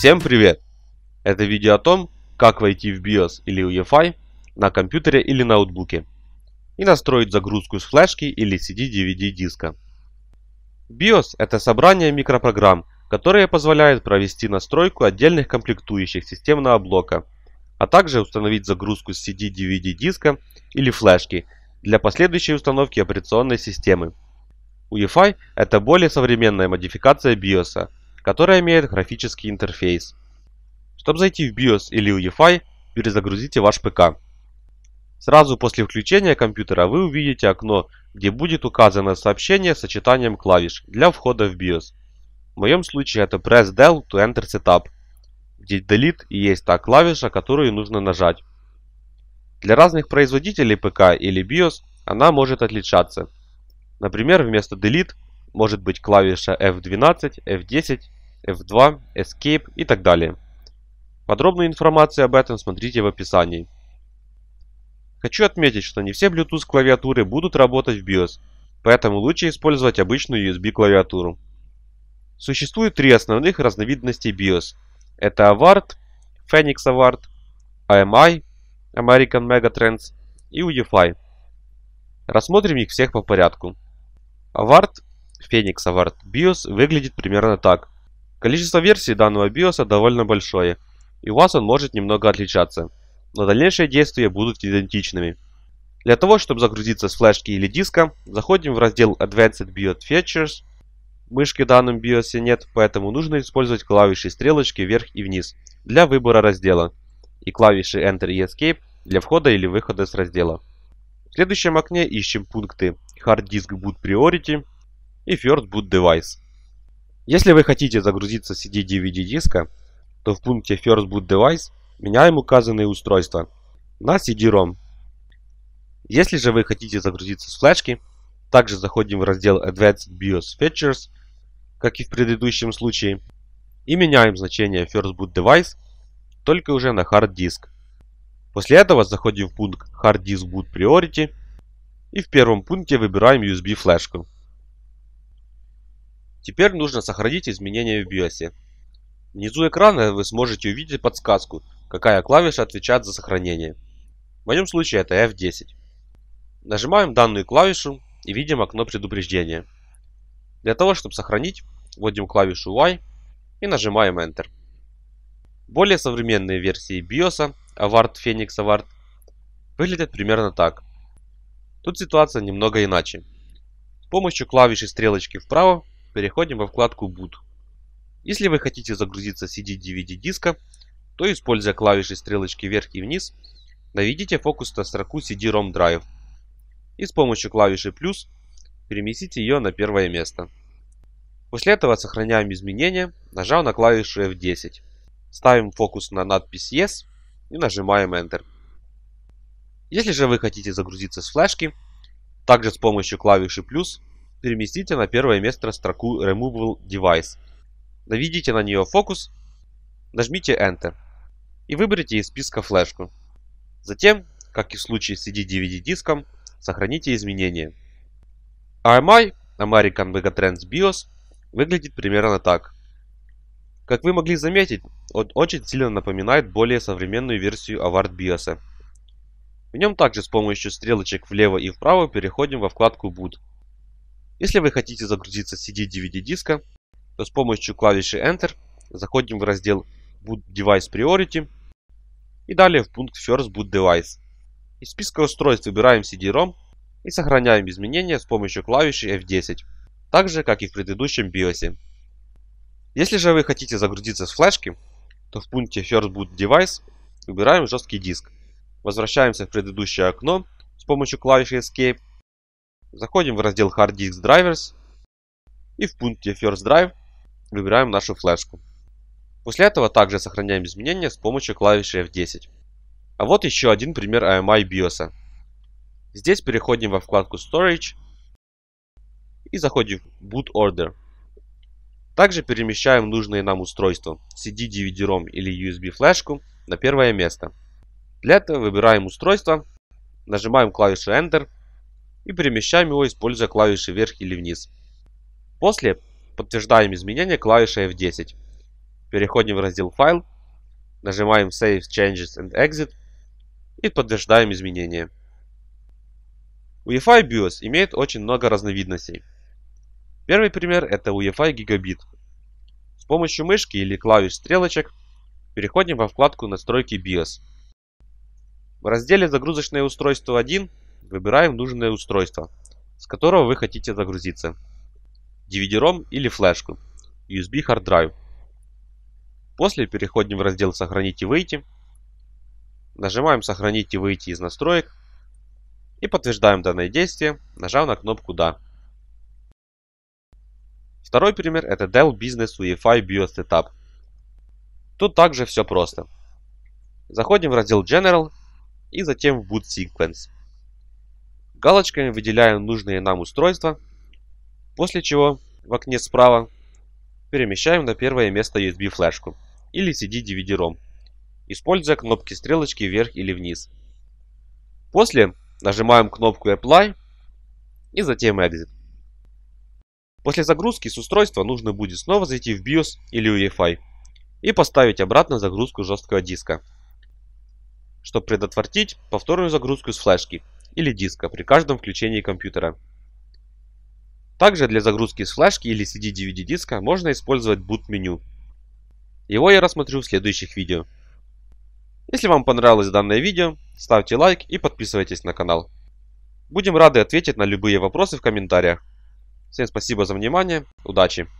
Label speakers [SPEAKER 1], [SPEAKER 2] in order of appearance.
[SPEAKER 1] Всем привет! Это видео о том, как войти в BIOS или UEFI на компьютере или ноутбуке и настроить загрузку с флешки или CD-DVD диска. BIOS – это собрание микропрограмм, которые позволяют провести настройку отдельных комплектующих системного блока, а также установить загрузку с CD-DVD диска или флешки для последующей установки операционной системы. UEFI – это более современная модификация BIOS, которая имеет графический интерфейс. Чтобы зайти в BIOS или UEFI, перезагрузите ваш ПК. Сразу после включения компьютера вы увидите окно, где будет указано сообщение с сочетанием клавиш для входа в BIOS. В моем случае это Press Del to Enter Setup, где Delete и есть та клавиша, которую нужно нажать. Для разных производителей ПК или BIOS она может отличаться. Например, вместо Delete может быть клавиша F12, F10, F2, Escape и так далее. Подробную информацию об этом смотрите в описании. Хочу отметить, что не все Bluetooth клавиатуры будут работать в BIOS, поэтому лучше использовать обычную USB клавиатуру. Существует три основных разновидности BIOS. Это Award, Phoenix Award, AMI, American Megatrends и UEFI. Рассмотрим их всех по порядку. Award Phoenix Award BIOS выглядит примерно так. Количество версий данного BIOS довольно большое, и у вас он может немного отличаться, но дальнейшие действия будут идентичными. Для того, чтобы загрузиться с флешки или диска, заходим в раздел Advanced BIOS Features. Мышки в данном BIOS нет, поэтому нужно использовать клавиши стрелочки вверх и вниз для выбора раздела и клавиши Enter и Escape для входа или выхода с раздела. В следующем окне ищем пункты Hard Disk Boot Priority и First Boot Device. Если вы хотите загрузиться с CD-DVD диска, то в пункте First Boot Device меняем указанные устройства на CD-ROM. Если же вы хотите загрузиться с флешки, также заходим в раздел Advanced BIOS Features, как и в предыдущем случае, и меняем значение First Boot Device только уже на Hard Disk. После этого заходим в пункт Hard Disk Boot Priority и в первом пункте выбираем USB флешку. Теперь нужно сохранить изменения в BIOS. Внизу экрана вы сможете увидеть подсказку, какая клавиша отвечает за сохранение. В моем случае это F10. Нажимаем данную клавишу и видим окно предупреждения. Для того, чтобы сохранить, вводим клавишу Y и нажимаем Enter. Более современные версии BIOS, (Award, Phoenix Award) выглядят примерно так. Тут ситуация немного иначе. С помощью клавиши стрелочки вправо переходим во вкладку Boot. Если вы хотите загрузиться CD-DVD диска, то используя клавиши стрелочки вверх и вниз, наведите фокус на строку CD-ROM Drive и с помощью клавиши плюс переместите ее на первое место. После этого сохраняем изменения, нажав на клавишу F10. Ставим фокус на надпись Yes и нажимаем Enter. Если же вы хотите загрузиться с флешки, также с помощью клавиши плюс Переместите на первое место строку Removable Device. Наведите на нее фокус, нажмите Enter и выберите из списка флешку. Затем, как и в случае с CD-DVD диском, сохраните изменения. AMI, American Megatrends BIOS, выглядит примерно так. Как вы могли заметить, он очень сильно напоминает более современную версию Award BIOS. В нем также с помощью стрелочек влево и вправо переходим во вкладку Boot – если вы хотите загрузиться с CD-DVD диска, то с помощью клавиши Enter заходим в раздел Boot Device Priority и далее в пункт First Boot Device. Из списка устройств выбираем CD-ROM и сохраняем изменения с помощью клавиши F10, так же как и в предыдущем BIOS. Если же вы хотите загрузиться с флешки, то в пункте First Boot Device выбираем жесткий диск. Возвращаемся в предыдущее окно с помощью клавиши Escape Заходим в раздел Hard Disk Drivers и в пункте First Drive выбираем нашу флешку. После этого также сохраняем изменения с помощью клавиши F10. А вот еще один пример AMI BIOS. Здесь переходим во вкладку Storage и заходим в Boot Order. Также перемещаем нужные нам устройства CD, DVD-ROM или USB флешку на первое место. Для этого выбираем устройство, нажимаем клавишу Enter и перемещаем его, используя клавиши вверх или вниз. После подтверждаем изменения клавишей F10. Переходим в раздел «Файл», нажимаем «Save Changes and Exit» и подтверждаем изменения. UEFI BIOS имеет очень много разновидностей. Первый пример – это UEFI Gigabit. С помощью мышки или клавиш стрелочек переходим во вкладку «Настройки BIOS». В разделе «Загрузочное устройство 1» Выбираем нужное устройство, с которого вы хотите загрузиться. DVD-ROM или флешку. USB Hard Drive. После переходим в раздел «Сохранить и выйти». Нажимаем «Сохранить и выйти из настроек» и подтверждаем данное действие, нажав на кнопку «Да». Второй пример это Dell Business UEFI BIOS Setup. Тут также все просто. Заходим в раздел General и затем в Boot Sequence. Галочками выделяем нужные нам устройства, после чего в окне справа перемещаем на первое место USB флешку или CD DVD-ROM, используя кнопки стрелочки вверх или вниз. После нажимаем кнопку Apply и затем Exit. После загрузки с устройства нужно будет снова зайти в BIOS или UEFI и поставить обратно загрузку жесткого диска, чтобы предотвратить повторную загрузку с флешки или диска при каждом включении компьютера. Также для загрузки с флешки или CD-DVD диска можно использовать Boot меню. Его я рассмотрю в следующих видео. Если вам понравилось данное видео, ставьте лайк и подписывайтесь на канал. Будем рады ответить на любые вопросы в комментариях. Всем спасибо за внимание, удачи!